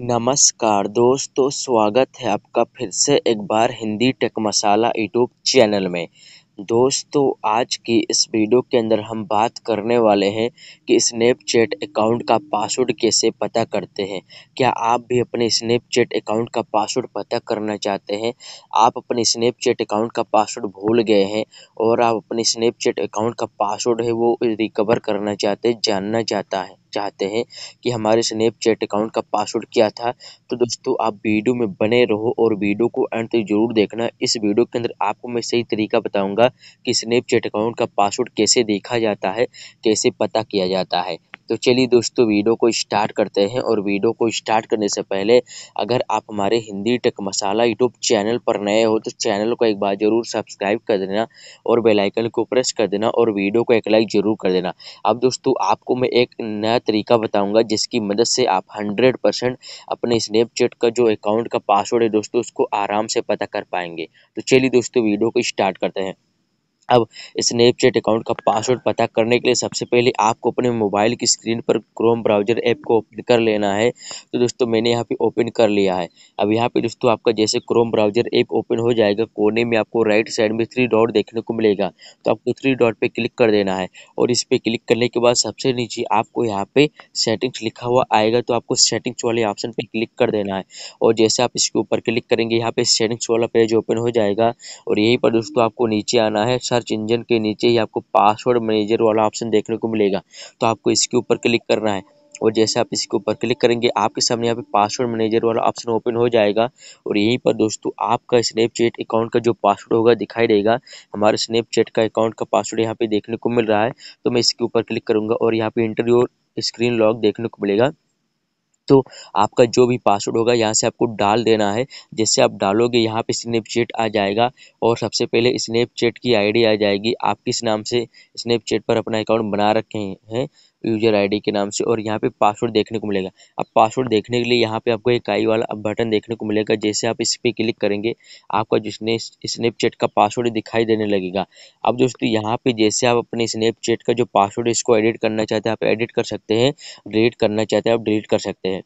नमस्कार दोस्तों स्वागत है आपका फिर से एक बार हिंदी टेक मसाला यूट्यूब चैनल में दोस्तों आज की इस वीडियो के अंदर हम बात करने वाले हैं कि स्नैपचैट अकाउंट का पासवर्ड कैसे पता करते हैं क्या आप भी अपने स्नैपचैट अकाउंट का पासवर्ड पता करना चाहते हैं आप अपने स्नैपचैट अकाउंट का पासवर्ड भूल गए हैं और आप अपने स्नैपचैट अकाउंट का पासवर्ड है वो रिकवर करना चाहते हैं जानना चाहता है चाहते हैं कि हमारे स्नैपचैट अकाउंट का पासवर्ड क्या था तो दोस्तों आप वीडियो में बने रहो और वीडियो को अंत तक जरूर देखना इस वीडियो के अंदर आपको मैं सही तरीका बताऊंगा कि स्नैपचैट अकाउंट का पासवर्ड कैसे देखा जाता है कैसे पता किया जाता है। तो चलिए दोस्तों वीडियो को स्टार्ट करते हैं और वीडियो को स्टार्ट करने से पहले अगर आप हमारे हिंदी टेक मसाला यूट्यूब चैनल पर नए हो तो चैनल को एक बार जरूर सब्सक्राइब कर देना और बेलाइकन को प्रेस कर देना और वीडियो को एक लाइक जरूर कर देना अब दोस्तों आपको मैं एक नया तरीका बताऊँगा जिसकी मदद से आप हंड्रेड अपने स्नैपचैट का जो अकाउंट का पासवर्ड है दोस्तों उसको आराम से पता कर पाएंगे तो चलिए दोस्तों वीडियो को स्टार्ट करते हैं अब स्नैपचैट अकाउंट का पासवर्ड पता करने के लिए सबसे पहले आपको अपने मोबाइल की स्क्रीन पर क्रोम ब्राउजर ऐप को ओपन कर लेना है तो दोस्तों मैंने यहाँ पे ओपन कर लिया है अब यहाँ पे दोस्तों आपका जैसे क्रोम ब्राउजर ऐप ओपन हो जाएगा कोने में आपको राइट साइड में थ्री डॉट देखने को मिलेगा तो आपको थ्री डॉट पर क्लिक कर देना है और इस पर क्लिक करने के बाद सबसे नीचे आपको यहाँ पर सेटिंग्स लिखा हुआ आएगा तो आपको सेटिंग्स वाले ऑप्शन पर क्लिक कर देना है और जैसे आप इसके ऊपर क्लिक करेंगे यहाँ पर सेटिंग्स वाला पेज ओपन हो जाएगा और यहीं पर दोस्तों आपको नीचे आना है सर्च इंजन के नीचे ही आपको पासवर्ड मैनेजर वाला ऑप्शन देखने को मिलेगा तो आपको इसके ऊपर क्लिक करना है और जैसे आप इसके ऊपर क्लिक करेंगे आपके सामने यहाँ पे पासवर्ड मैनेजर वाला ऑप्शन ओपन हो जाएगा और यहीं पर दोस्तों आपका स्नैपचैट अकाउंट का जो पासवर्ड होगा दिखाई देगा हमारे स्नैपचैट का अकाउंट का पासवर्ड यहाँ पे देखने को मिल रहा है तो मैं इसके ऊपर क्लिक करूँगा और यहाँ पे इंटरव्यू स्क्रीन लॉक देखने को मिलेगा तो आपका जो भी पासवर्ड होगा यहाँ से आपको डाल देना है जैसे आप डालोगे यहाँ पे स्नैपचैट आ जाएगा और सबसे पहले स्नैपचैट की आईडी आ जाएगी आप किस नाम से स्नैपचैट पर अपना अकाउंट बना रखे हैं यूजर आईडी के नाम से और यहाँ पे पासवर्ड देखने को मिलेगा अब पासवर्ड देखने के लिए यहाँ पे आपको एक आई वाला बटन देखने को मिलेगा जैसे आप इस पर क्लिक करेंगे आपका जो स्ने स्नैपचैट का पासवर्ड दिखाई देने लगेगा अब दोस्तों यहाँ पे जैसे आप अपने स्नैपचैट का जो पासवर्ड इसको एडिट करना चाहते हैं आप एडिट कर सकते हैं डिलीट करना चाहते हैं आप डिलीट कर सकते हैं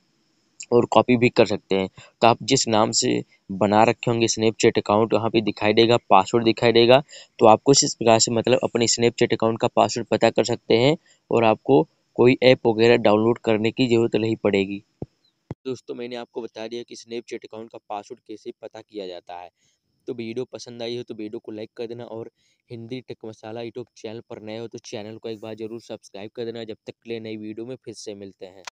और कॉपी भी कर सकते हैं तो आप जिस नाम से बना रखे होंगे स्नैपचैट अकाउंट वहाँ पे दिखाई देगा पासवर्ड दिखाई देगा तो आप कुछ इस प्रकार से मतलब अपने स्नैपचैट अकाउंट का पासवर्ड पता कर सकते हैं और आपको कोई ऐप वगैरह डाउनलोड करने की ज़रूरत नहीं पड़ेगी दोस्तों मैंने आपको बता दिया कि स्नैपचैट अकाउंट का पासवर्ड कैसे पता किया जाता है तो वीडियो पसंद आई हो तो वीडियो को लाइक कर देना और हिंदी टेक मसाला यूट्यूब चैनल पर नए हो तो चैनल को एक बार जरूर सब्सक्राइब कर देना जब तक के लिए नई वीडियो में फिर से मिलते हैं